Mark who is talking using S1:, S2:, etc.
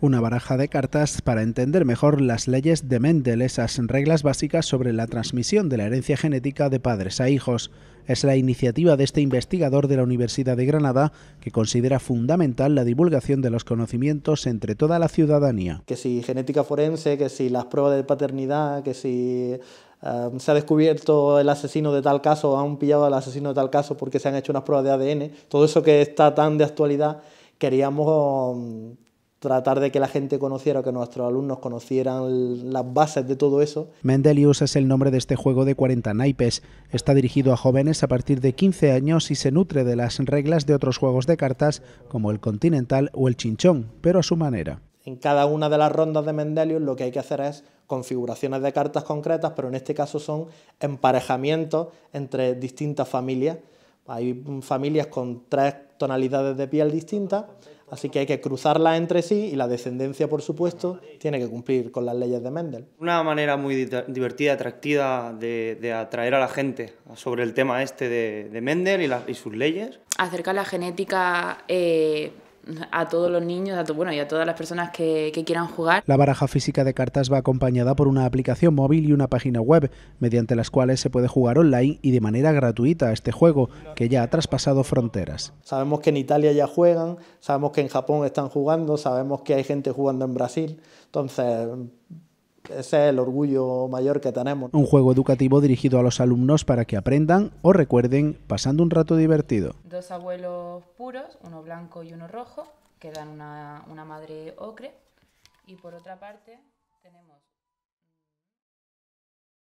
S1: una baraja de cartas para entender mejor las leyes de Mendel, esas reglas básicas sobre la transmisión de la herencia genética de padres a hijos. Es la iniciativa de este investigador de la Universidad de Granada que considera fundamental la divulgación de los conocimientos entre toda la ciudadanía.
S2: Que si genética forense, que si las pruebas de paternidad, que si eh, se ha descubierto el asesino de tal caso, o han pillado al asesino de tal caso porque se han hecho unas pruebas de ADN, todo eso que está tan de actualidad, queríamos mm, tratar de que la gente conociera, que nuestros alumnos conocieran las bases de todo eso.
S1: Mendelius es el nombre de este juego de 40 naipes. Está dirigido a jóvenes a partir de 15 años y se nutre de las reglas de otros juegos de cartas como el Continental o el Chinchón, pero a su manera.
S2: En cada una de las rondas de Mendelius lo que hay que hacer es configuraciones de cartas concretas, pero en este caso son emparejamientos entre distintas familias. Hay familias con tres tonalidades de piel distintas Así que hay que cruzarla entre sí y la descendencia, por supuesto, tiene que cumplir con las leyes de Mendel. Una manera muy divertida, atractiva de, atraer a la gente sobre el tema este de, Mendel y,
S3: sus leyes. Acercar la genética eh, a todos los niños, a bueno, y a todas las personas que, que, quieran jugar.
S1: La baraja física de cartas va acompañada por una aplicación móvil y una página web, mediante las cuales se puede jugar online y de manera gratuita a este juego, que ya ha traspasado fronteras.
S2: Sabemos que en Italia ya juegan, sabemos que en Japón están jugando, sabemos que hay gente jugando en Brasil, entonces ese es el orgullo mayor que tenemos.
S3: Un
S1: juego educativo dirigido a los alumnos para que aprendan o recuerden pasando un rato
S2: divertido.
S3: Dos abuelos puros, uno blanco y uno rojo, que dan una, una madre ocre. Y por otra parte tenemos...